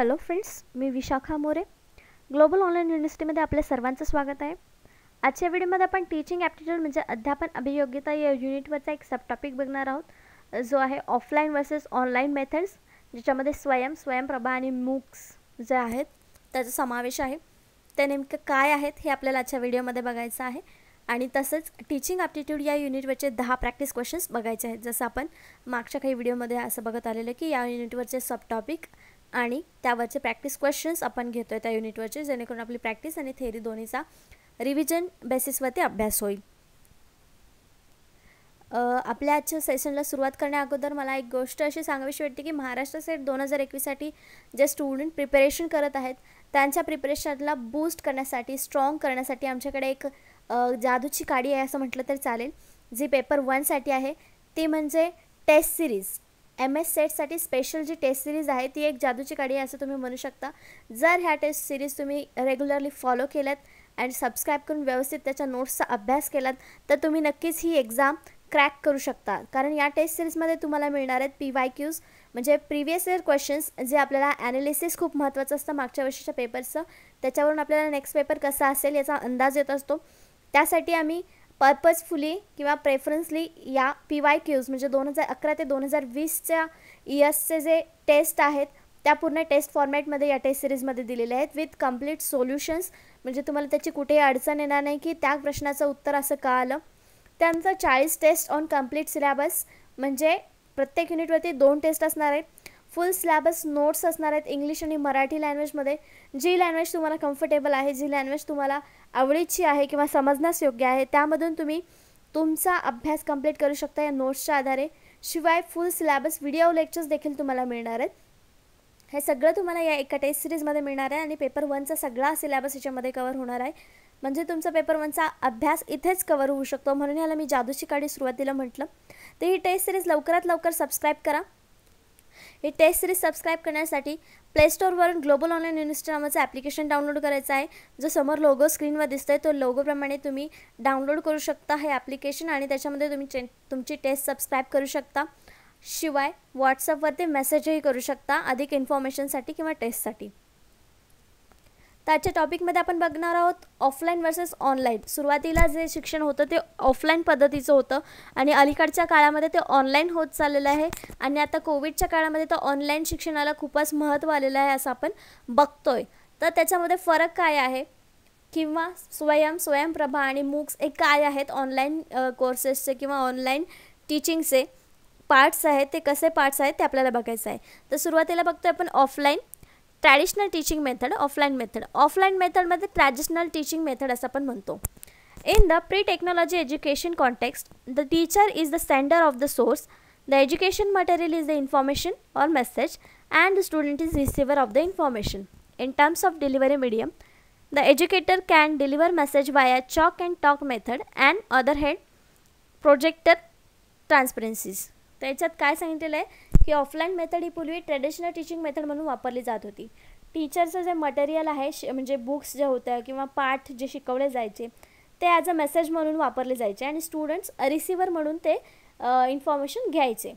Hello friends मी Vishakha More global online युनिव्हर्सिटीमध्ये आपल्या सर्वांचं स्वागत आहे आजच्या व्हिडिओमध्ये आपण टीचिंग ॲप्टिट्यूड म्हणजे अध्यापन अभियोग्यता या युनिटवरचा एक सब टॉपिक बघणार आहोत जो आहे ऑफलाईन वर्सेस ऑनलाईन मेथड्स ज्याच्यामध्ये स्वयं स्वयंप्रभा आणि मूक्स जे आहेत त्याचा समावेश आहे ते नेमकं काय आहेत हे आपल्याला आजच्या व्हिडिओमध्ये बघायचं आहे आणि तसंच टीचिंग ॲप्टिट्यूड या युनिटवरचे दहा प्रॅक्टिस क्वेश्चन्स बघायचे आहेत जसं आपण मागच्या काही व्हिडिओमध्ये असं बघत आलेलं की या युनिटवरचे सब टॉपिक आणि त्यावरचे प्रॅक्टिस क्वेश्चन्स आपण घेतो आहे त्या युनिटवरचे जेणेकरून आपली प्रॅक्टिस आणि थेअरी दोन्हीचा रिव्हिजन बेसिसवरती अभ्यास होईल आपल्या आजच्या सेशनला सुरुवात करण्या अगोदर मला एक गोष्ट अशी सांगावीशी वाटते की महाराष्ट्र सेट दोन हजार एकवीससाठी जे स्टुडंट प्रिपरेशन करत आहेत त्यांच्या प्रिपरेशनला बूस्ट करण्यासाठी स्ट्रॉंग करण्यासाठी आमच्याकडे एक जादूची काडी आहे असं म्हटलं तर चालेल जी पेपर वनसाठी आहे ती म्हणजे टेस्ट सिरीज एम एस सेटसाठी स्पेशल जी टेस्ट सिरीज आहे ती एक जादूची काडी आहे असं तुम्ही म्हणू शकता जर ह्या टेस्ट सिरीज तुम्ही रेग्युलरली फॉलो केल्यात अँड सबस्क्राईब करून व्यवस्थित त्याच्या नोट्सचा अभ्यास केलात तर तुम्ही नक्कीच ही एक्झाम क्रॅक करू शकता कारण या टेस्ट सिरीजमध्ये तुम्हाला मिळणार आहेत पी वाय क्यूज म्हणजे प्रीवियस इयर क्वेश्चन्स जे आपल्याला ॲनालिसिस खूप महत्त्वाचं असतं मागच्या वर्षीच्या पेपरचं त्याच्यावरून आपल्याला नेक्स्ट पेपर कसा असेल याचा अंदाज येत असतो त्यासाठी आम्ही पर्पजफुली किंवा प्रेफरन्सली या पी वाय क्यूज म्हणजे दोन हजार अकरा ते दोन हजार वीसच्या इयर्सचे जे टेस्ट आहेत त्या पूर्ण टेस्ट फॉर्मॅटमध्ये या टेस्ट सिरीजमध्ये दिलेल्या आहेत विथ कम्प्लीट सोल्युशन्स म्हणजे तुम्हाला त्याची कुठेही अडचण येणार नाही की त्या प्रश्नाचं उत्तर असं का आलं त्यांचं चाळीस टेस्ट ऑन कम्प्लीट सिलेबस म्हणजे प्रत्येक युनिटवरती दोन टेस्ट असणार आहेत फुल सिलेबस नोट्स असणार आहेत इंग्लिश आणि मराठी लँग्वेजमध्ये जी लँग्वेज तुम्हाला कम्फर्टेबल आहे जी लँग्वेज तुम्हाला आवडीची आहे किंवा समजण्यास योग्य आहे त्यामधून तुम्ही तुमचा अभ्यास कंप्लीट करू शकता या नोट्सच्या आधारे शिवाय फुल सिलेबस व्हिडिओ लेक्चर्स देखील तुम्हाला मिळणार आहेत हे सगळं तुम्हाला या एका टेस्ट सिरीजमध्ये मिळणार आहे आणि पेपर वनचा सगळा सिलेबस याच्यामध्ये कवर होणार आहे म्हणजे तुमचा पेपर वनचा अभ्यास इथेच कवर होऊ शकतो म्हणून याला मी जादूची काडी सुरुवातीला म्हटलं तर ही टेस्ट सिरीज लवकरात लवकर सबस्क्राईब करा ही टेस्ट सिरीज सबस्क्राईब करण्यासाठी प्लेस्टोरवरून ग्लोबल ऑनलाईन युनिव्हर्सिटी नावाचं ॲप्लिकेशन डाउनलोड करायचं आहे जो समोर लोगो स्क्रीनवर दिसतो आहे तो लोगोप्रमाणे तुम्ही डाउनलोड करू शकता हे ॲप्लिकेशन आणि त्याच्यामध्ये तुम्ही चे तुमची टेस्ट सबस्क्राईब करू शकता शिवाय व्हॉट्सअपवरती मेसेजही करू शकता अधिक इन्फॉर्मेशनसाठी किंवा टेस्टसाठी तर आजच्या टॉपिकमध्ये आपण बघणार आहोत ऑफलाईन वर्सेस ऑनलाईन सुरुवातीला जे शिक्षण होतं ते ऑफलाईन पद्धतीचं होतं आणि अलीकडच्या काळामध्ये ते ऑनलाईन होत चाललेलं आहे आणि आता कोविडच्या काळामध्ये तर ऑनलाईन शिक्षणाला खूपच महत्त्व आलेलं आहे असं आपण बघतोय तर त्याच्यामध्ये फरक काय आहे किंवा स्वयं स्वयंप्रभा आणि मूक्स हे काय आहेत ऑनलाईन कोर्सेसचे किंवा ऑनलाईन टीचिंगचे पार्ट्स आहेत ते कसे पार्ट्स आहेत ते आपल्याला बघायचं आहे तर सुरुवातीला बघतोय आपण offline traditional teaching method offline method offline मेथडमध्ये ट्रॅडिशनल टीचिंग मेथड असं आपण म्हणतो in the pre technology education context the teacher is the sender of the source the education material is the information or message and the student is receiver of the information in terms of delivery medium the educator can deliver message via chalk and talk method and overhead projector transparencies तर याच्यात काय सांगितलेलं आहे की offline method ही पूर्वी traditional teaching method म्हणून वापरली जात होती टीचरचं जे मटेरियल आहे श म्हणजे बुक्स जे होतं किंवा पाठ जे शिकवले जायचे ते ॲज अ मेसेज म्हणून वापरले जायचे आणि स्टुडंट्स रिसिवर म्हणून ते इन्फॉर्मेशन घ्यायचे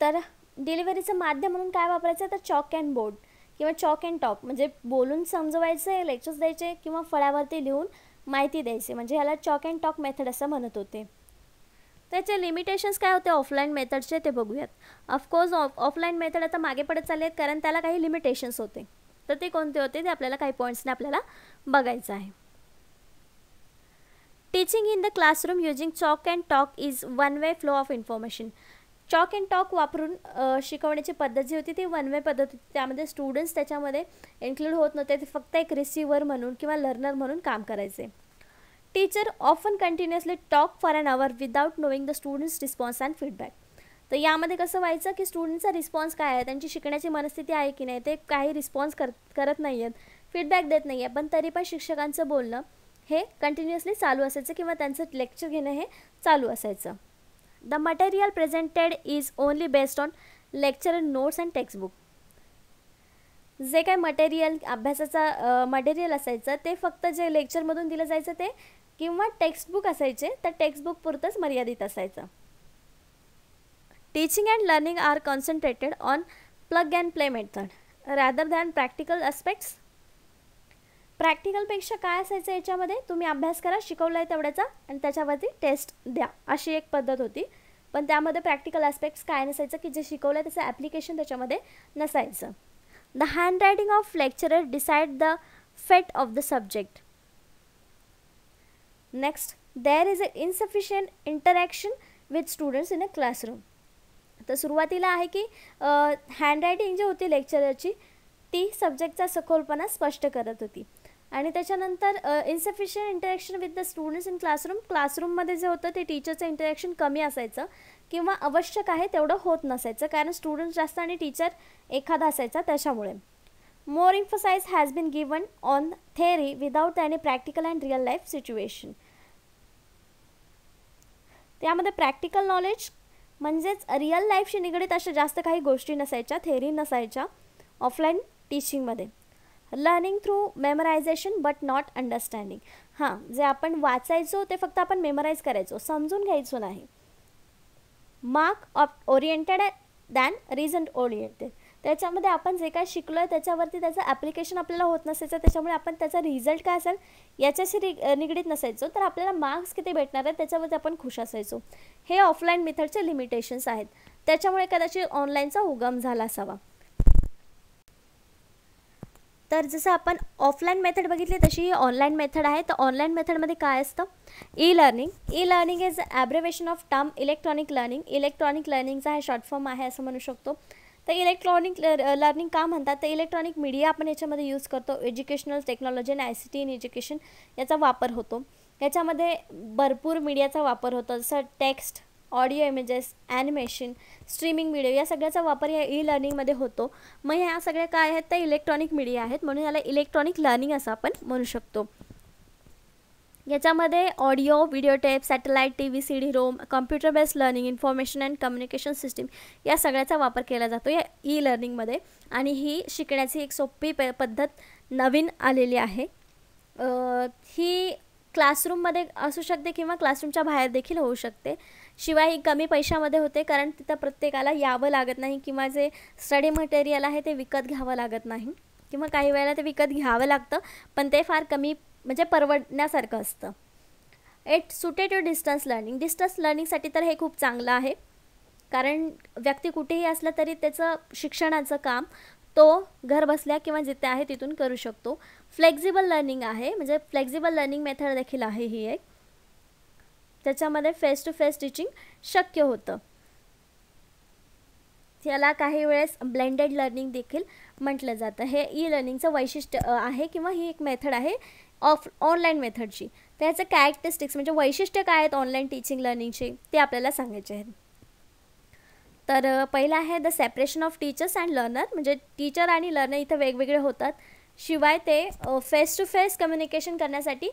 तर डिलिव्हरीचं माध्यम म्हणून काय वापरायचं तर चॉक अँड बोर्ड किंवा चॉक अँड टॉक म्हणजे बोलून समजवायचे लेक्चर्स द्यायचे किंवा फळ्यावरती लिहून माहिती द्यायचे म्हणजे ह्याला चॉक अँड टॉक मेथड असं म्हणत होते त्याचे लिमिटेशन्स काय होते ऑफलाईन मेथडचे ते बघूयात ऑफकोर्स ऑफ ऑफलाईन मेथड आता मागे पडत चालले आहेत कारण त्याला काही लिमिटेशन्स होते तर ते कोणते होते ते आपल्याला काही पॉईंट्सने आपल्याला बघायचं आहे teaching in the classroom using chalk and talk is one way flow of information chalk and talk वापरून शिकवण्याची पद्धत जी होती ती वन वे पद्धत होती त्यामध्ये स्टुडंट्स त्याच्यामध्ये इन्क्लूड होत नव्हते ते फक्त एक रिसिव्हर म्हणून किंवा लर्नर म्हणून काम करायचे teacher often continuously talk for an hour without knowing the students response and feedback तर यामध्ये कसं व्हायचं की स्टुडंटचा रिस्पॉन्स काय आहे त्यांची शिकण्याची मनस्थिती आहे की नाही ते काही रिस्पॉन्स करत नाही आहेत फीडबॅक देत नाही आहे पण तरी पण शिक्षकांचं बोलणं हे कंटिन्युअसली चालू असायचं किंवा त्यांचं लेक्चर घेणं हे चालू असायचं the material presented is only based on lecture notes and textbook जे काय मटेरियल अभ्यासाचा मटेरियल असायचं ते फक्त जे लेक्चरमधून दिलं जायचं ते किंवा टेक्स्टबुक असायचे तर टेक्स्टबुक पुरतंच मर्यादित असायचं teaching and learning are concentrated on plug and play method rather than practical aspects प्रॅक्टिकलपेक्षा काय असायचं याच्यामध्ये तुम्ही अभ्यास करा शिकवला आहे तेवढ्याचा आणि त्याच्यावरती टेस्ट द्या अशी एक पद्धत होती पण त्यामध्ये प्रॅक्टिकल ॲस्पेक्ट्स काय नसायचं की जे शिकवलं आहे त्याचं ॲप्लिकेशन त्याच्यामध्ये नसायचं the handwriting of lecturer decide the fate of the subject next there is a insufficient interaction with students in a classroom तर सुरुवातीला आहे की हँडरायटिंग जी होती लेक्चरची ती सब्जेक्टचा सखोलपणा स्पष्ट करत होती आणि त्याच्यानंतर insufficient interaction with the students in classroom क्लासरूममध्ये जे होतं ते टीचरचं इंटरॅक्शन कमी असायचं किंवा आवश्यक आहे तेवढं होत नसायचं कारण स्टुडंट जास्त आणि टीचर एखादा असायचा त्याच्यामुळे more emphasize has been given on theory without any practical and real life situation त्यामध्ये प्रॅक्टिकल नॉलेज म्हणजेच रिअल लाईफशी निगडीत अशा जास्त काही गोष्टी नसायच्या थेरी नसायच्या ऑफलाईन टीचिंगमध्ये learning through memorization but not understanding हां जे आपण वाचायचो ते फक्त आपण मेमराईज करायचो समजून घ्यायचो नाही mark up oriented than reason oriented त्याच्यामध्ये आपण जे काय शिकलो आहे त्याच्यावरती त्याचं ॲप्लिकेशन आपल्याला होत नसायचं त्याच्यामुळे आपण त्याचा रिझल्ट काय असेल याच्याशी रि निगडीत नसायचो तर आपल्याला मार्क्स किती भेटणार आहेत त्याच्यावरती आपण खुश असायचो हे ऑफलाईन मेथडचे लिमिटेशन्स आहेत त्याच्यामुळे कदाचित ऑनलाईनचा उगम झाला असावा तर जसं आपण ऑफलाईन मेथड बघितली तशी ही ऑनलाईन मेथड आहे तर ऑनलाईन मेथडमध्ये काय असतं e learning e learning is abbreviation of term electronic learning electronic लर्निंगचा हा शॉर्ट फॉर्म आहे असं म्हणू शकतो तर इलेक्ट्रॉनिक लर्निंग का म्हणतात तर इलेक्ट्रॉनिक मीडिया आपण याच्यामध्ये यूज करतो एज्युकेशनल टेक्नॉलॉजी आणि I C T in education याचा वापर होतो याच्यामध्ये भरपूर मीडियाचा वापर होतो जसं text audio images animation streaming video या सगळ्याचा वापर या ई लर्निंगमध्ये होतो मग ह्या सगळ्या काय आहेत त्या इलेक्ट्रॉनिक मीडिया आहेत म्हणून याला इलेक्ट्रॉनिक लर्निंग असं आपण म्हणू शकतो याच्यामध्ये audio video tape satellite T V C D ROM computer based learning information and communication system या सगळ्याचा वापर केला जातो या ई लर्निंगमध्ये आणि ही शिकण्याची एक सोपी प पद्धत नवीन आलेली आहे ही क्लासरूममध्ये असू शकते किंवा क्लासरूमच्या बाहेर देखील होऊ शकते शिवाय ही कमी पैशामध्ये होते कारण तिथं प्रत्येकाला यावं लागत नाही किंवा जे स्टडी मटेरियल आहे ते विकत घ्यावं लागत नाही किंवा काही वेळेला ते विकत घ्यावं लागतं पण ते फार कमी म्हणजे परवडण्यासारखं असतं at suited to distance learning distance लर्निंगसाठी तर हे खूप चांगलं आहे कारण व्यक्ती कुठेही असला तरी त्याचं शिक्षणाचं काम तो घर बसल्या किंवा जिथे आहे तिथून करू शकतो फ्लेक्झिबल लर्निंग आहे म्हणजे फ्लेक्झिबल लर्निंग मेथड देखील आहे ही एक त्याच्यामध्ये फेस टू फेस टीचिंग शक्य होतं याला काही वेळेस ब्लेंडेड लर्निंग देखील म्हटलं जातं हे ई लर्निंगचं वैशिष्ट्य आहे किंवा ही एक मेथड आहे ऑफ ऑनलाईन मेथडची तर ह्याचं कॅरेक्टरिस्टिक्स म्हणजे वैशिष्ट्य काय आहेत ऑनलाईन टीचिंग लर्निंगचे ते आपल्याला सांगायचे आहेत तर पहिलं आहे the separation of teachers and learner म्हणजे टीचर आणि लर्नर इथं वेगवेगळे होतात शिवाय ते फेस टू फेस कम्युनिकेशन करण्यासाठी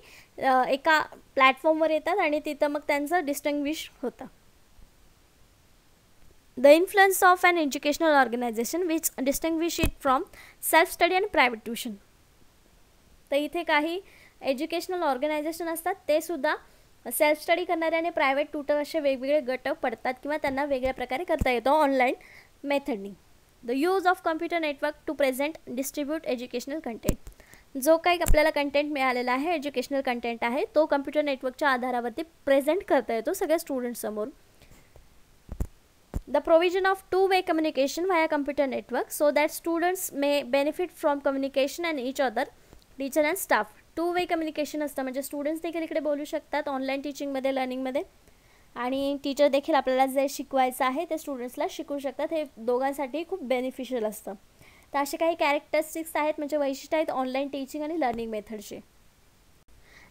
एका प्लॅटफॉर्मवर येतात आणि तिथं मग त्यांचं डिस्टिंग्विश होतं The influence of an educational organization which distinguish it from self-study and private tuition. तर इथे काही एज्युकेशनल ऑर्गनायझेशन असतात ते सुद्धा सेल्फ स्टडी करणारे आणि प्रायव्हेट ट्युटर असे वेगवेगळे गट पडतात किंवा त्यांना वेगळ्या प्रकारे करता येतो ऑनलाईन मेथडनी the use of computer network to present distribute educational content जो काही आपल्याला कंटेंट मिळालेला आहे एज्युकेशनल कंटेंट आहे तो कम्प्युटर नेटवर्कच्या आधारावरती प्रेझेंट करता येतो सगळ्या स्टुडंटसमोर the provision of two-way communication via computer network so that students may benefit from communication and each other teacher and staff two way communication असतं म्हणजे स्टुडंट्स देखील इकडे बोलू शकतात ऑनलाईन टीचिंगमध्ये लर्निंगमध्ये आणि टीचर देखील आपल्याला जे शिकवायचं आहे ते स्टुडंट्सला शिकवू शकतात हे दोघांसाठी खूप बेनिफिशियल असतं तर असे काही कॅरेक्टरिस्टिक्स आहेत म्हणजे वैशिष्ट्य आहेत ऑनलाईन टीचिंग आणि लर्निंग मेथडचे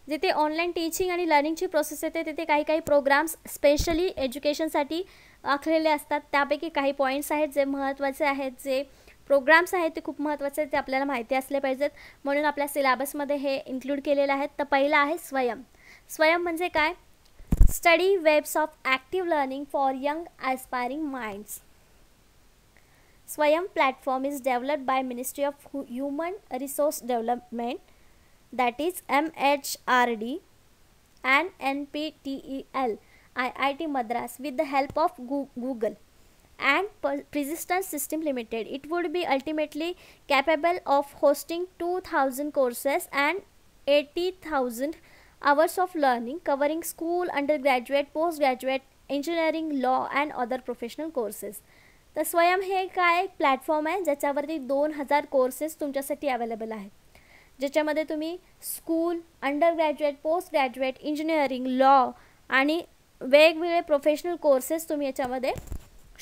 जिथे ऑनलाईन टीचिंग आणि लर्निंगची प्रोसेस येते तिथे काही काही प्रोग्राम्स स्पेशली एज्युकेशनसाठी आखलेले असतात त्यापैकी काही पॉईंट्स आहेत जे महत्त्वाचे आहेत जे प्रोग्राम्स आहेत ते खूप महत्त्वाचे आहेत ते आपल्याला माहिती असले पाहिजेत म्हणून आपल्या सिलेबसमध्ये हे इन्क्लूड केलेले आहेत तर पहिलं आहे स्वयं स्वयं म्हणजे काय study webs of active learning for young aspiring minds Swayam platform is developed by ministry of human resource development that is M H R D and N P T E L I I T Madras with the help of गु Google and प Persistent system limited it would be ultimately capable of hosting two thousand courses and eighty thousand hours of learning covering school under graduate post graduate engineering law and other professional courses तर स्वयं हे काय platform आहे ज्याच्यावरती दोन हजार courses तुमच्यासाठी available आहेत ज्याच्यामध्ये तुम्ही school under graduate post graduate engineering law आणि वेगवेगळे प्रोफेशनल कोर्सेस तुम्ही याच्यामध्ये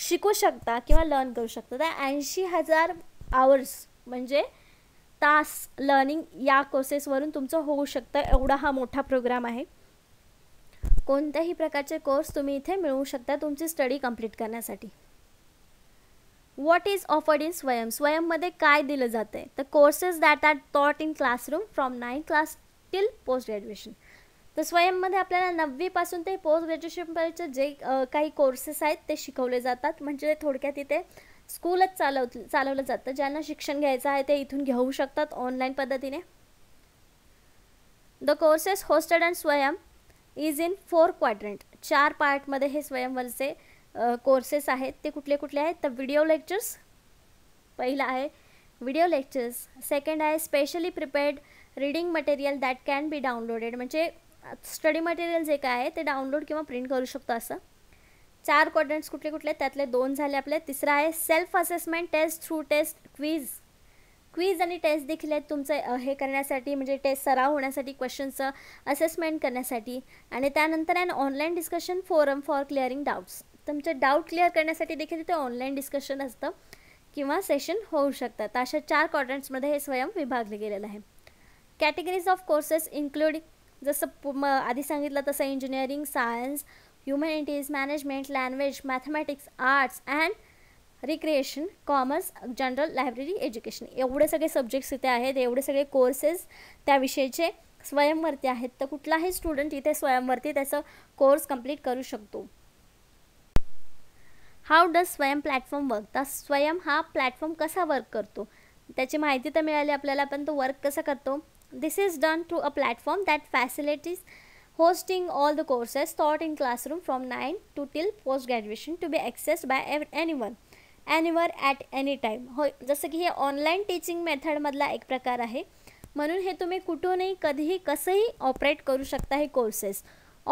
शिकू शकता किंवा लर्न करू शकता तर ऐंशी हजार आवर्स म्हणजे तास लर्निंग या कोर्सेसवरून तुमचं होऊ शकतं एवढा हा मोठा प्रोग्राम आहे कोणत्याही प्रकारचे कोर्स तुम्ही इथे मिळवू शकता तुमची स्टडी कंप्लीट करण्यासाठी what is offered in Swayam स्वयंमध्ये काय दिलं जातं आहे तर courses that are taught in classroom from nine class till post graduation तर स्वयंमध्ये आपल्याला नववीपासून ते पोस्ट ग्रॅज्युएशनपर्यंतचे जे काही कोर्सेस आहेत ते शिकवले जातात म्हणजे थोडक्यात इथे स्कूलच चालव चालवलं जातं ज्यांना शिक्षण घ्यायचं आहे ते इथून घेऊ शकतात ऑनलाईन पद्धतीने the courses hosted and Swayam is in four quadrant चार पार्टमध्ये हे स्वयंवरचे कोर्सेस आहेत ते कुठले कुठले आहेत तर व्हिडिओ लेक्चर्स पहिलं आहे व्हिडिओ लेक्चर्स सेकंड आहे specially prepared reading material that can be downloaded म्हणजे स्टडी मटेरियल जे काय आहे ते डाउनलोड किंवा प्रिंट करू शकतो असं चार क्वाड्रंट्स कुठले कुठले त्यातले दोन झाले आपले तिसरा आहे self assessment test through test quiz quiz आणि टेस्ट देखील आहेत तुमचं हे करण्यासाठी म्हणजे टेस्ट सराव होण्यासाठी क्वेश्चनचं असेसमेंट करण्यासाठी आणि त्यानंतर आहे online discussion forum for clearing doubts तुमचे डाऊट क्लिअर करण्यासाठी देखील तिथे ऑनलाईन डिस्कशन असतं किंवा सेशन होऊ शकतात अशा चार क्वाड्रंट्समध्ये हे स्वयं विभागले गेलेलं आहे कॅटेगरीज ऑफ कोर्सेस इन्क्लूडिंग जसं प म आधी सांगितलं तसं engineering science humanities management language mathematics arts and recreation commerce general library education एवढे सगळे सब्जेक्ट्स इथे आहेत एवढे सगळे कोर्सेस त्याविषयीचे स्वयंवरती आहेत तर कुठलाही स्टुडंट इथे स्वयंवरती त्याचा कोर्स कंप्लीट करू शकतो how does Swayam platform work तर स्वयं हा प्लॅटफॉर्म कसा वर्क करतो त्याची माहिती तर मिळाली आपल्याला पण तो वर्क कसा करतो This is done through a platform that facilitates hosting all the courses taught in classroom from 9 to till post graduation to be accessed by anyone anywhere at any time हो जसं की हे ऑनलाईन टीचिंग मेथडमधला एक प्रकार आहे म्हणून हे तुम्ही कुठूनही कधीही कसंही ऑपरेट करू शकता हे courses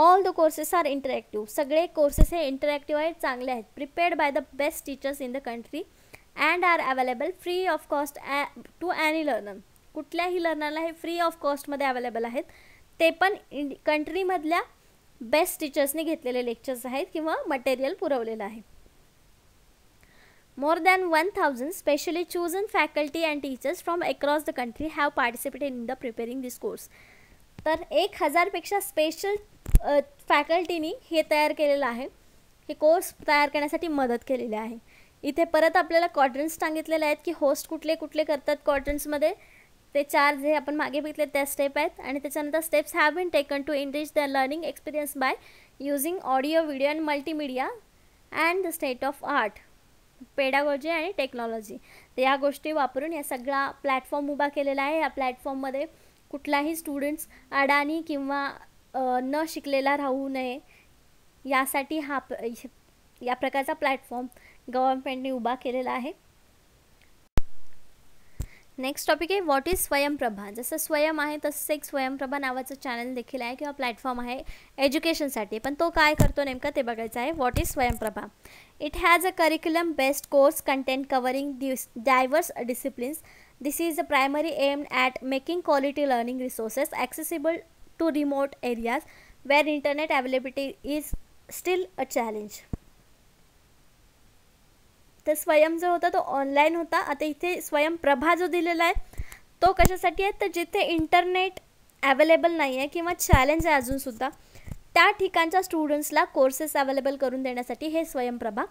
all the courses are interactive सगळे कोर्सेस हे इंटरॅक्टिव्ह आहेत चांगले आहेत prepared by the best teachers in the country and are available free of cost to any learner कुठल्याही लर्नरला हे फ्री ऑफ कॉस्टमध्ये अवेलेबल आहेत ते पण इंड कंट्रीमधल्या बेस्ट टीचर्सनी घेतलेले लेक्चर्स आहेत किंवा मटेरियल पुरवलेलं आहे more than one thousand specially chosen faculty and teachers from across the country have participate in the preparing this course तर एक हजारपेक्षा स्पेशल फॅकल्टीनी हे तयार केलेलं आहे हे कोर्स तयार करण्यासाठी मदत केलेली आहे इथे परत आपल्याला क्वाड्रंट्स सांगितलेले आहेत की होस्ट कुठले कुठले करतात मध्ये ते चार जे आपण मागे बघितले त्या स्टेप आहेत आणि त्याच्यानंतर steps have been taken to enrich the learning experience by using audio video and multimedia and the state of art pedagogy आणि टेक्नॉलॉजी तर या गोष्टी वापरून या सगळा प्लॅटफॉर्म उभा केलेला आहे या प्लॅटफॉर्ममध्ये कुठलाही स्टुडंट्स अडाणी किंवा न शिकलेला राहू नये यासाठी हा या प्रकारचा प्लॅटफॉर्म गव्हर्मेंटने उभा केलेला आहे नेक्स्ट टॉपिक आहे व्हॉट इज स्वयंप्रभा जसं स्वयं आहे तसंच एक स्वयंप्रभा नावाचं चॅनल देखील आहे किंवा प्लॅटफॉर्म आहे एज्युकेशनसाठी पण तो काय करतो नेमका ते बघायचं आहे what is Swayamprabha it has a curriculum based course content covering this diverse disciplines this is a primary aim at making quality learning resources accessible to remote areas where internet availability is still a challenge तर स्वयं जो होता तो online होता आता इथे स्वयं प्रभा जो दिलेला आहे तो कशासाठी आहे तर जिथे इंटरनेट ॲवेलेबल नाही आहे किंवा चॅलेंज आहे अजूनसुद्धा त्या ठिकाणच्या स्टुडंट्सला कोर्सेस अवेलेबल करून देण्यासाठी हे स्वयंप्रभा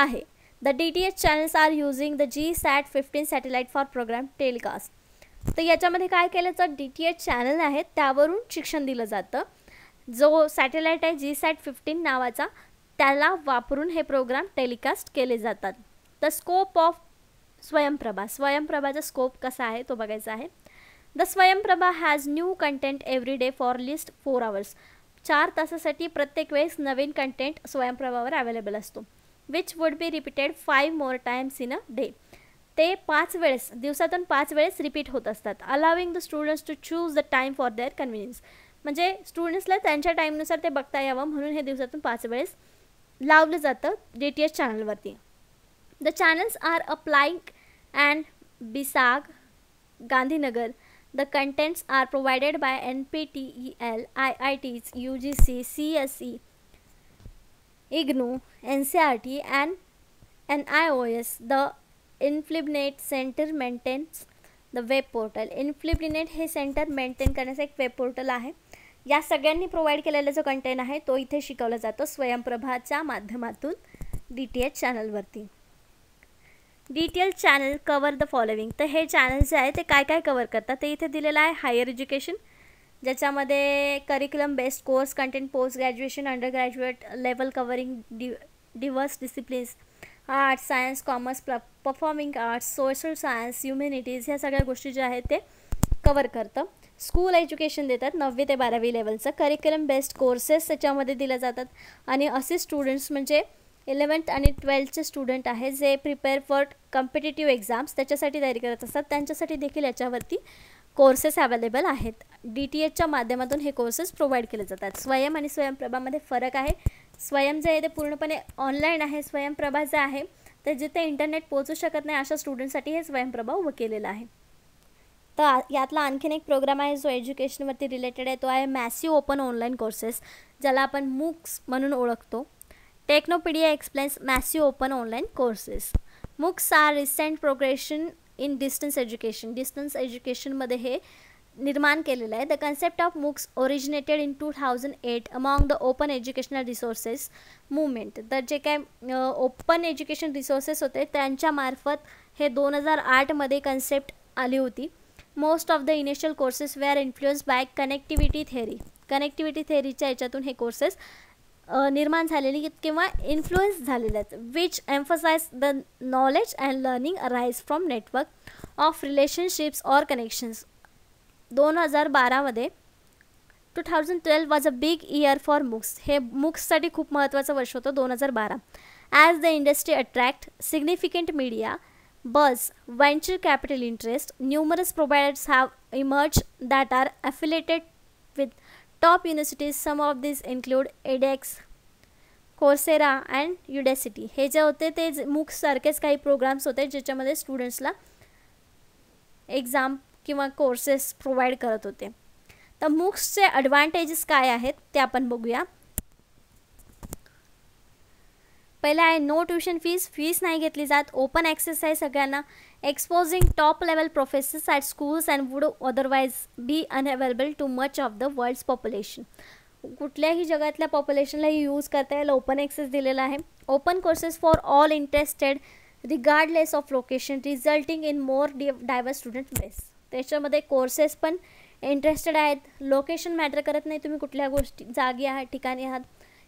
आहे the D T H channels are using the GSAT fifteen satellite for programme telecast तर याच्यामध्ये काय केलं तर डी टी एच चॅनल आहेत त्यावरून शिक्षण दिलं जातं जो सॅटेलाईट आहे जी सॅट फिफ्टीन नावाचा त्याला वापरून हे प्रोग्राम टेलिकास्ट केले जातात द स्कोप ऑफ स्वयंप्रभा स्वयंप्रभाचा स्कोप कसा आहे तो बघायचा आहे the Swayamprabha has new content every day for least four hours चार तासासाठी प्रत्येक वेळेस नवीन कंटेंट स्वयंप्रभावर अवेलेबल असतो which would be repeated five more times in a day ते पाच वेळेस दिवसातून पाच वेळेस रिपीट होत असतात allowing the students to choose the time for their convenience म्हणजे स्टुडंट्सला त्यांच्या टाईमनुसार ते बघता यावं म्हणून हे दिवसातून पाच वेळेस लावलं जातं डी टी एस चॅनलवरती the channels are applying and BISAG Gandhinagar the contents are provided by N P T E L I I T U G C C S E IGNOU N C R T and N I O S the INFLIBNET centre maintains the web portal INFLIBNET हे centre maintain करण्याचं एक web portal आहे या सगळ्यांनी provide केलेला जो content आहे तो इथे शिकवला जातो स्वयंप्रभाच्या माध्यमातून डी टी एच चॅनलवरती detail channel cover the following तर हे चॅनल जे आहे ते काय काय कवर करतात ते इथे दिलेलं आहे हायर एज्युकेशन ज्याच्यामध्ये curriculum based course content post graduation under graduate level covering डि diverse disciplines arts science commerce performing arts social science humanities ह्या सगळ्या गोष्टी ज्या आहेत ते कवर करतं स्कूल एज्युकेशन देतात नववी ते बारावी लेवलचं करिक्युलम बेस्ड कोर्सेस त्याच्यामध्ये दिल्या जातात आणि असे स्टुडंट्स म्हणजे इलेवन्थ आणि ट्वेल्थचे स्टुडंट आहे जे प्रिपेअर फॉर कम्पिटेटिव्ह एक्झाम्स त्याच्यासाठी तयारी करत असतात त्यांच्यासाठी देखील याच्यावरती कोर्सेस अवेलेबल आहेत डी टी एचच्या माध्यमातून हे कोर्सेस प्रोव्हाइड केले जातात स्वयं आणि स्वयंप्रभामध्ये फरक आहे स्वयं जे आहे ते पूर्णपणे ऑनलाईन आहे स्वयंप्रभा जे आहे तर जिथे इंटरनेट पोहोचू शकत नाही अशा स्टुडंटसाठी हे स्वयंप्रभा उभं केलेलं आहे तर यातला आणखीन एक प्रोग्राम आहे जो एज्युकेशनवरती रिलेटेड आहे तो आहे मॅसिव ओपन ऑनलाईन कोर्सेस ज्याला आपण मूक्स म्हणून ओळखतो Techopedia explains massive open online courses MOOCs are recent progression in distance education distance एज्युकेशनमध्ये हे निर्माण केलेलं आहे the concept of MOOCs originated in two thousand eight among the open educational resources movement तर जे काय ओपन एज्युकेशन रिसोर्सेस होते त्यांच्यामार्फत हे दोन हजार आठमध्ये कन्सेप्ट आली होती most of the initial courses we are influence by connectivity theory connectivity थेअरीच्या याच्यातून हे कोर्सेस निर्माण झालेली किंवा इन्फ्लुएन्स झालेले आहेत which emphasize the knowledge and learning arise from network of relationships or connections दोन हजार बारामध्ये two thousand twelve was a big year for MOOCs हे मुक्ससाठी खूप महत्त्वाचं वर्ष होतं दोन हजार बारा as the industry attract significant media buzz venture capital interest numerous providers have emerge that are affiliated top universities some of these include edX Coursera and Udacity हे जे होते ते सारखेच काही प्रोग्राम्स होते ज्याच्यामध्ये स्टुडंट्सला एक्झाम किंवा कोर्सेस प्रोव्हाइड करत होते तर मुक्सचे ॲडव्हान्टेजेस काय आहेत ते आपण बघूया पहिलं आहे नो ट्युशन फीस फीस नाही घेतली जात ओपन ॲक्सेस आहे सगळ्यांना exposing top level professors at schools and would otherwise be unavailable to much of the world's population कुठल्याही जगातल्या पॉप्युलेशनला ही यूज करता येईल ओपन ॲक्सेस दिलेला आहे open courses for all interested regardless of location resulting in more डि diverse student base त्याच्यामध्ये courses पण interested आहेत लोकेशन मॅटर करत नाही तुम्ही कुठल्या गोष्टी जागी आहात ठिकाणी आहात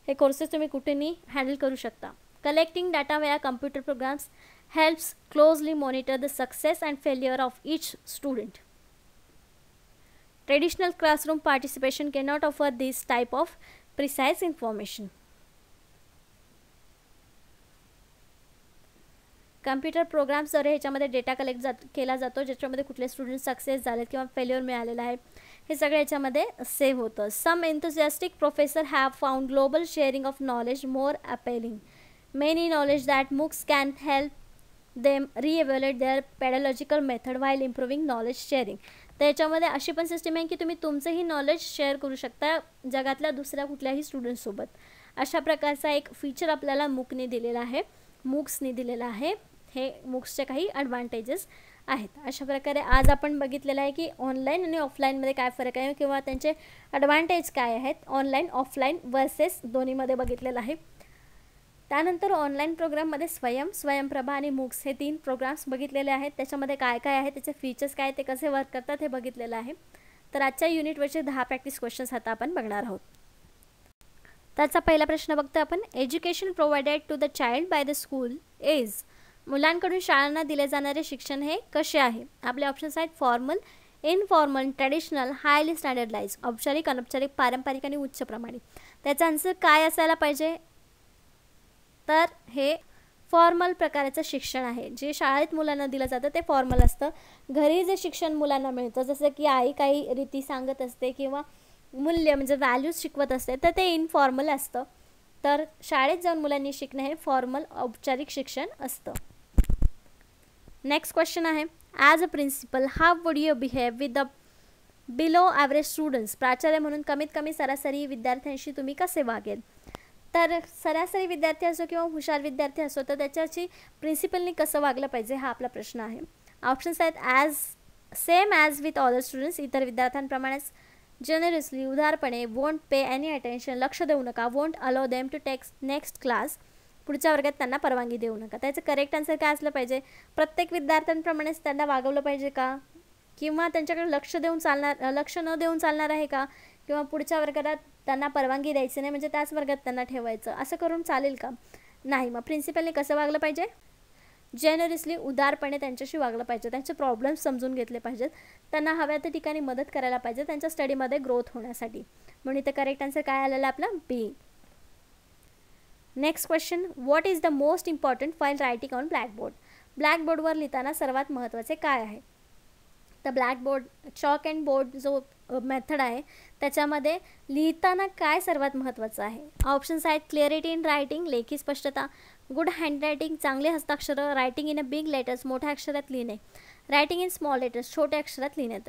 हे कोर्सेस तुम्ही कुठेही हँडल करू शकता कलेक्टिंग डाटा वेळा computer programs helps closely monitor the success and failure of each student. Traditional classroom participation cannot offer this type of precise information. Computer प्रोग्राम्सद्वारे ह्याच्यामध्ये डेटा कलेक्ट जात केला जातो ज्याच्यामध्ये कुठले स्टुडंट सक्सेस झालेत किंवा फेल्युअर मिळालेलं आहे हे सगळं याच्यामध्ये सेव्ह होतं some enthusiastic professor have found global sharing of knowledge more appealing many knowledge that MOOCs can help them reevaluate their pedagogical method while improving knowledge sharing त्याच्यामध्ये अशी पण सिस्टीम आहे की तुम्ही तुमचंही नॉलेज शेअर करू शकता जगातल्या दुसऱ्या कुठल्याही स्टुडंटसोबत अशा प्रकारचा एक फीचर आपल्याला मूकने दिलेला आहे मुक्सने दिलेला आहे हे मुक्सचे काही ॲडव्हान्टेजेस आहेत अशा प्रकारे आज आपण बघितलेलं आहे की ऑनलाईन आणि ऑफलाईनमध्ये काय फरक आहे किंवा त्यांचे ॲडव्हान्टेज काय आहेत ऑनलाईन ऑफलाईन वर्सेस दोन्हीमध्ये बघितलेलं आहे त्यानंतर ऑनलाईन प्रोग्राममध्ये स्वयं स्वयंप्रभा आणि मुक्स हे तीन प्रोग्राम्स बघितलेले आहेत त्याच्यामध्ये काय काय आहे त्याचे फीचर्स काय ते कसे वर्क करतात हे बघितलेलं आहे तर आजच्या युनिटवरचे दहा प्रॅक्टिस क्वेश्चन्स आता आपण बघणार आहोत त्याचा पहिला प्रश्न बघतो आपण education provided to the child by the school is मुलांकडून शाळांना दिले जाणारे शिक्षण हे कसे आहे आपले ऑप्शन्स आहेत formal informal traditional highly standardize औपचारिक अनौपचारिक पारंपरिक आणि उच्च प्रमाणित त्याचा आन्सर काय असायला पाहिजे तर हे फॉर्मल प्रकाराचं शिक्षण आहे जे शाळेत मुलांना दिलं जातं ते फॉर्मल असतं घरी जे शिक्षण मुलांना मिळतं जसं की आई काही रीती सांगत असते किंवा मूल्य म्हणजे व्हॅल्यूज शिकवत असते तर ते इनफॉर्मल असतं तर शाळेत जाऊन मुलांनी शिकणं हे फॉर्मल औपचारिक शिक्षण असतं नेक्स्ट क्वेश्चन आहे as a principal how would you behave with the below average students प्राचार्य म्हणून कमीत कमी सरासरी विद्यार्थ्यांशी तुम्ही कसे वागेल तर सरासरी विद्यार्थी असो किंवा हुशार विद्यार्थी असो तर त्याच्याशी प्रिन्सिपलनी कसं वागलं पाहिजे हा आपला प्रश्न आहे ऑप्शन्स आहेत as same as with other students इतर विद्यार्थ्यांप्रमाणेच जनरसली उदारपणे वोंट पे एनी अटेन्शन लक्ष देऊ नका won't allow them to takes next class पुढच्या वर्गात त्यांना परवानगी देऊ नका त्याचं करेक्ट आन्सर काय असलं पाहिजे प्रत्येक विद्यार्थ्यांप्रमाणेच त्यांना वागवलं पाहिजे का किंवा त्यांच्याकडे लक्ष देऊन चालणार लक्ष न देऊन चालणार आहे का किंवा पुढच्या वर्गात त्यांना परवानगी द्यायची नाही म्हणजे त्याच वर्गात त्यांना ठेवायचं असं करून चालेल का नाही मग प्रिन्सिपलने कसं वागलं पाहिजे जेनरसली उदारपणे त्यांच्याशी वागलं पाहिजे त्यांचे प्रॉब्लेम्स समजून घेतले पाहिजेत त्यांना हव्या त्या ठिकाणी मदत करायला पाहिजे त्यांच्या स्टडीमध्ये ग्रोथ होण्यासाठी म्हणून इथं करेक्ट आन्सर काय आलेला आपला B next question what is the most important while writing on blackboard ब्लॅकबोर्डवर लिहिताना सर्वात महत्त्वाचे काय आहे तर ब्लॅकबोर्ड चॉक अँड बोर्ड जो मेथड आहे त्याच्यामध्ये लिहिताना काय सर्वात महत्त्वाचं आहे ऑप्शन्स आहेत क्लिअरिटी इन रायटिंग लेखी स्पष्टता गुड हँडरायटिंग चांगले हस्ताक्षर writing in a big letters मोठ्या अक्षरात लिहिणे रायटिंग इन स्मॉल लेटर्स छोट्या अक्षरात लिहिण्यात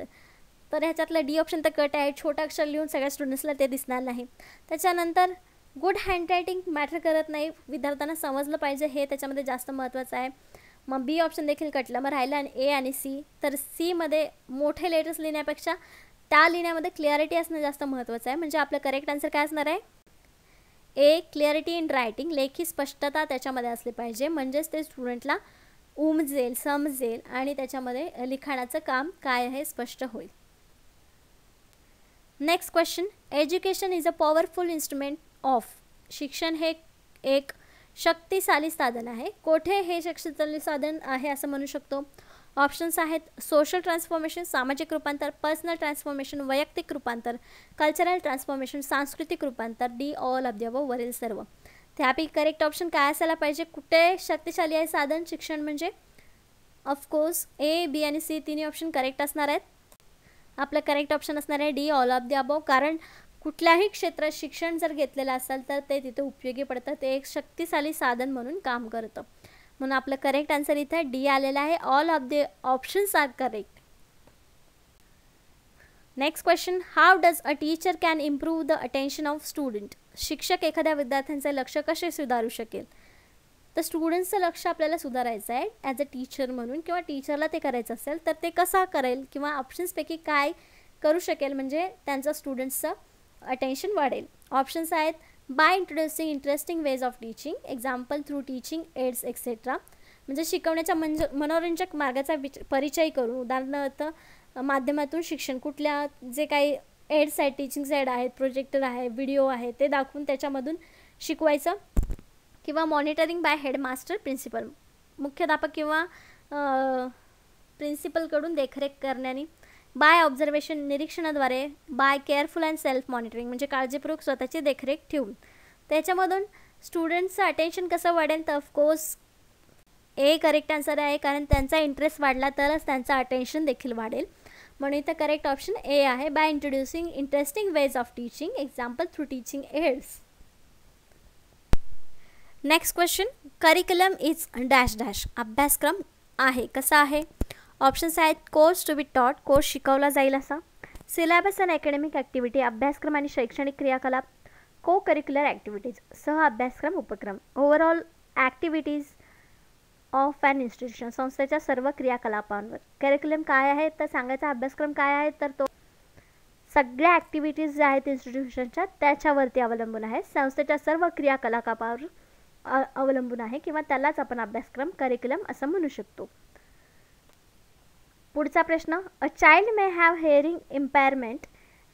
तर ह्याच्यातलं डी ऑप्शन तर कट आहे छोट्या अक्षर लिहून सगळ्या स्टुडंट्सला ते दिसणार नाही त्याच्यानंतर गुड हँडरायटिंग मॅटर करत नाही विद्यार्थ्यांना समजलं पाहिजे हे त्याच्यामध्ये जास्त महत्त्वाचं आहे मग बी ऑप्शन देखील कटलं मग राहिलं ए आणि सी तर सीमध्ये मोठे लेटर्स लिहिण्यापेक्षा त्या लिहिण्यामध्ये क्लिअरिटी असणं जास्त महत्वाचं आहे म्हणजे आपलं करेक्ट आन्सर काय असणार आहे ए क्लिअरिटी इन रायटिंग लेखी स्पष्टता त्याच्यामध्ये असली पाहिजे म्हणजेच ते स्टुडंटला उमजेल समजेल आणि त्याच्यामध्ये लिखाणाचं काम काय आहे स्पष्ट होईल next question education is a powerful instrument of शिक्षण हे एक शक्तिशाली साधन आहे कोठे हे शक्तिशाली साधन आहे असं म्हणू शकतो ऑप्शन्स आहेत सोशल ट्रान्सफॉर्मेशन सामाजिक रूपांतर पर्सनल ट्रान्सफॉर्मेशन वैयक्तिक रूपांतर कल्चरल ट्रान्सफॉर्मेशन सांस्कृतिक रूपांतर डी ऑल ऑफ अबो वरील सर्व त्यापैकी करेक्ट ऑप्शन काय असायला पाहिजे कुठे शक्तिशाली आहे साधन शिक्षण म्हणजे ऑफकोर्स ए बी आणि सी तिन्ही ऑप्शन करेक्ट असणार आहेत आपलं करेक्ट ऑप्शन असणार आहे D all of the above कारण कुठल्याही क्षेत्रात शिक्षण जर घेतलेलं असेल तर ते तिथे उपयोगी पडतं ते एक शक्तिशाली साधन म्हणून काम करतं म्हणून आपलं करेक्ट आन्सर इथं डी आलेलं आहे all of the options are correct next question how does a teacher can improve the attention of student शिक्षक एखाद्या विद्यार्थ्यांचं लक्ष कसे सुधारू शकेल तर स्टुडंट्सचं लक्ष आपल्याला सुधारायचं आहे ॲज अ टीचर म्हणून किंवा टीचरला ते करायचं असेल तर ते कसं करेल किंवा ऑप्शन्सपैकी काय करू शकेल म्हणजे त्यांचं स्टुडंट्सचं अटेन्शन वाढेल ऑप्शन्स आहेत by introducing interesting ways of teaching example through teaching aids etcetera म्हणजे शिकवण्याच्या मंज मनोरंजक मार्गाचा विच परिचय करू उदाहरणार्थ माध्यमातून शिक्षण कुठल्या जे काही एड्स आहेत टीचिंग एड आहेत प्रोजेक्टर आहे व्हिडिओ आहे ते दाखवून त्याच्यामधून शिकवायचं किंवा मॉनिटरिंग बाय हेडमास्टर प्रिन्सिपल मुख्याध्यापक किंवा प्रिन्सिपलकडून देखरेख करण्याने बाय ऑब्झर्वेशन निरीक्षणाद्वारे by careful and self monitoring म्हणजे काळजीपूर्वक स्वतःची देखरेख ठेवून त्याच्यामधून स्टुडंटचं अटेन्शन कसं वाढेल तर ऑफकोर्स ए करेक्ट आन्सर आहे कारण त्यांचा इंटरेस्ट वाढला तरच त्यांचं अटेन्शन देखील वाढेल म्हणून इथं करेक्ट ऑप्शन ए आहे by introducing interesting ways of teaching example through teaching aids next question curriculum is dash dash अभ्यासक्रम आहे कसा आहे ऑप्शन्स आहेत course to be taught course शिकवला जाईल असा सिलेबस अँड अकॅडमिक ॲक्टिव्हिटी अभ्यासक्रम आणि शैक्षणिक क्रियाकलाप को करिक्युलर ॲक्टिव्हिटीज सह अभ्यासक्रम उपक्रम overall activities of and institution संस्थेच्या सर्व क्रियाकलापांवर करिक्युलम काय आहे तर सांगायचा अभ्यासक्रम काय आहे तर तो सगळ्या ॲक्टिव्हिटीज ज्या आहेत इन्स्टिट्यूशनच्या त्याच्यावरती अवलंबून आहे संस्थेच्या सर्व क्रियाकलापावर अवलंबून आहे किंवा त्यालाच आपण अभ्यासक्रम करिक्युलम असं म्हणू शकतो पुढचा प्रश्न a child may have hearing impairment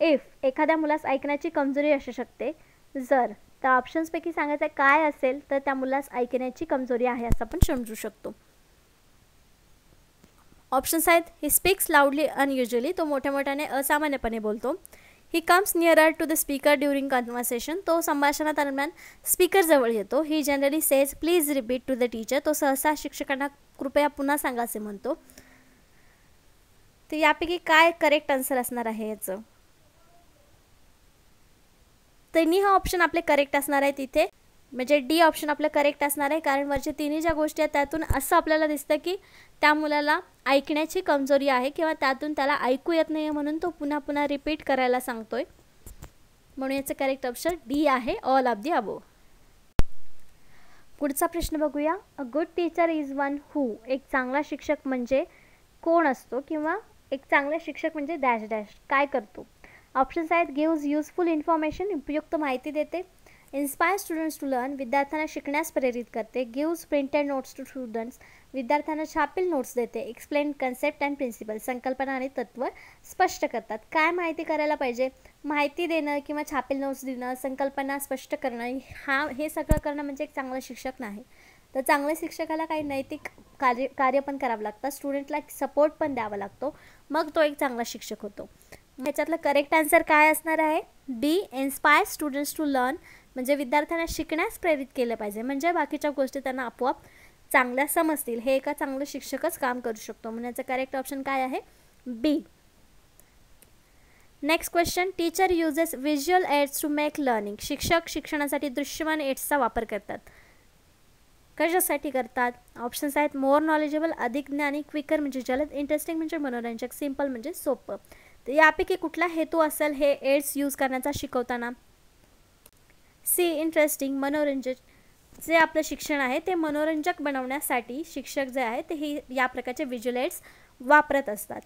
if एखाद्या मुलास ऐकण्याची कमजोरी असू शकते जर तर ऑप्शन्सपैकी सांगायचं काय असेल तर त्या मुलास ऐकण्याची कमजोरी आहे असं आपण समजू शकतो ऑप्शन्स आहेत ही स्पीक्स लाऊडली अनयुजली तो मोठ्या मोठ्याने असामान्यपणे बोलतो he comes nearer to the speaker during conversation तो स्पीकर स्पीकरजवळ येतो he generally says please repeat to the teacher तो सहसा शिक्षकांना कृपया पुन्हा सांगा असे म्हणतो तर यापैकी काय करेक्ट आन्सर असणार आहे याचं तिन्ही हा ऑप्शन आपले करेक्ट असणार आहे तिथे म्हणजे डी ऑप्शन आपलं करेक्ट असणार आहे कारण वरच्या तिन्ही ज्या गोष्टी आहेत त्यातून असं आपल्याला दिसतं की त्या मुलाला ऐकण्याची कमजोरी आहे किंवा त्यातून त्याला ऐकू येत नाही म्हणून तो पुन्हा पुन्हा रिपीट करायला सांगतोय म्हणून याचं करेक्ट ऑप्शन डी आहे ऑल ऑफ दी अबो पुढचा प्रश्न बघूया a good teacher is one who एक चांगला शिक्षक म्हणजे कोण असतो किंवा एक चांगला शिक्षक म्हणजे डॅश डॅश काय करतो ऑप्शन्स आहेत गिव्ज यूजफुल इन्फॉर्मेशन उपयुक्त माहिती देते इन्स्पायर स्टुडंट्स टू लर्न विद्यार्थ्यांना शिकण्यास प्रेरित करते gives printed notes to students विद्यार्थ्यांना छापील नोट्स देते एक्सप्लेन कन्सेप्ट अँड प्रिन्सिपल संकल्पना आणि तत्त्व स्पष्ट करतात काय माहिती करायला पाहिजे माहिती देणं किंवा छापील नोट्स देणं संकल्पना स्पष्ट करणं हा हे सगळं करणं म्हणजे एक चांगलं शिक्षक नाही तर चांगल्या शिक्षकाला काही नैतिक कार्य कार्य पण करावं लागतं स्टुडंटला सपोर्ट पण द्यावा लागतो मग तो एक चांगला शिक्षक होतो ह्याच्यातलं करेक्ट आन्सर काय असणार आहे B inspire students to learn म्हणजे विद्यार्थ्यांना शिकण्यास प्रेरित केलं पाहिजे म्हणजे बाकीच्या गोष्टी त्यांना आपोआप चांगल्या समजतील हे एका चांगलं शिक्षकच काम करू शकतो याचं करेक्ट ऑप्शन काय आहे B next question teacher uses visual aids to make learning शिक्षक शिक्षणासाठी दृश्यमान एड्सचा वापर करतात कशासाठी करतात ऑप्शन्स आहेत मोर नॉलेजेबल अधिक ज्ञानी क्विकर म्हणजे जलद इंटरेस्टिंग म्हणजे मनोरंजक सिंपल म्हणजे सोपं तर यापैकी कुठला हेतू असेल हे एड्स यूज करण्याचा शिकवताना सी इंटरेस्टिंग मनोरंजक जे आपलं शिक्षण आहे ते मनोरंजक बनवण्यासाठी शिक्षक जे आहे ते ही या प्रकारचे व्हिज्युअल एड्स वापरत असतात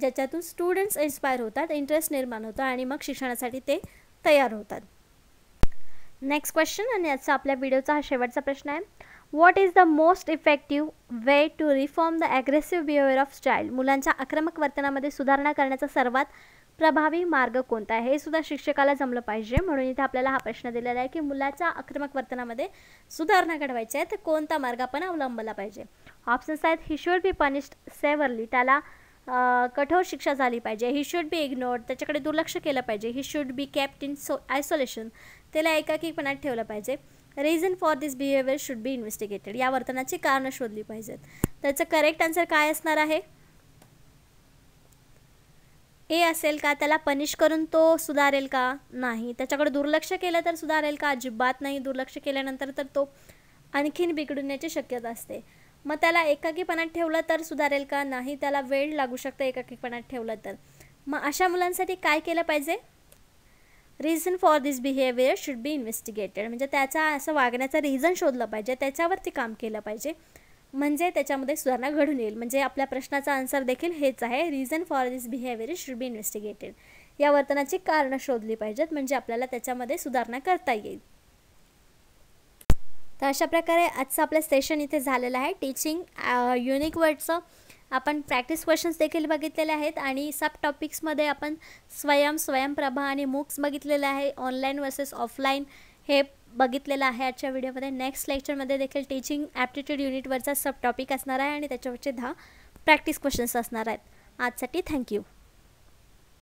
ज्याच्यातून स्टुडंट्स इन्स्पायर होतात इंटरेस्ट निर्माण होतो आणि मग शिक्षणासाठी ते तयार होतात नेक्स्ट क्वेश्चन आणि याचा आपल्या व्हिडिओचा हा शेवटचा प्रश्न आहे what is the most effective way to reform the aggressive behaviour of child मुलांच्या आक्रमक वर्तनामध्ये सुधारणा करण्याचा सर्वात प्रभावी मार्ग कोणता आहे हे सुद्धा शिक्षकाला जमलं पाहिजे म्हणून इथे आपल्याला हा प्रश्न दिलेला आहे की मुलाच्या आक्रमक वर्तनामध्ये सुधारणा घडवायच्या आहे तर कोणता मार्ग आपण अवलंबला पाहिजे ऑप्शन्स आहेत ही शुड बी पनिश्ड सेव्हरली त्याला कठोर शिक्षा झाली पाहिजे ही शुड बी इग्नोर्ड त्याच्याकडे दुर्लक्ष केलं पाहिजे he should be kept in so isolation त्याला एकाकीपणात ठेवलं पाहिजे reason for this behaviour should be investigated या वर्तनाची कारणं शोधली पाहिजेत त्याचं करेक्ट आन्सर काय असणार आहे ए असेल का त्याला पनिश करून तो सुधारेल का नाही त्याच्याकडे दुर्लक्ष केलं तर सुधारेल का अजिबात नाही दुर्लक्ष केल्यानंतर तर तो आणखीन बिघडण्याची शक्यता असते मग त्याला एकाकीपणात ठेवलं तर सुधारेल का नाही त्याला वेळ लागू शकतं एकाकीपणात ठेवलं तर मग अशा मुलांसाठी काय केलं पाहिजे reason for this behaviour should be investigated म्हणजे त्याचा असं वागण्याचा रिझन शोधलं पाहिजे त्याच्यावरती काम केलं पाहिजे म्हणजे त्याच्यामध्ये सुधारणा घडून येईल म्हणजे आपल्या प्रश्नाचा आन्सर देखील हेच आहे reason for this behaviour should be investigated या वर्तनाची कारणं शोधली पाहिजेत म्हणजे आपल्याला त्याच्यामध्ये सुधारणा करता येईल तर अशा प्रकारे आजचं आपलं सेशन इथे झालेलं आहे टीचिंग युनिक वर्डचं आपण प्रॅक्टिस क्वेश्चन्स देखील बघितलेले आहेत आणि सब टॉपिक्समध्ये आपण स्वयं स्वयंप्रभा आणि मुक्स बघितलेले आहे ऑनलाईन वर्सेस ऑफलाईन हे बघितलेलं आहे आजच्या व्हिडिओमध्ये नेक्स्ट लेक्चरमध्ये देखील टीचिंग ॲप्टिट्यूड युनिटवरचा सब टॉपिक असणार आहे आणि त्याच्यावरचे दहा प्रॅक्टिस क्वेश्चन्स असणार आहेत आजसाठी थँक्यू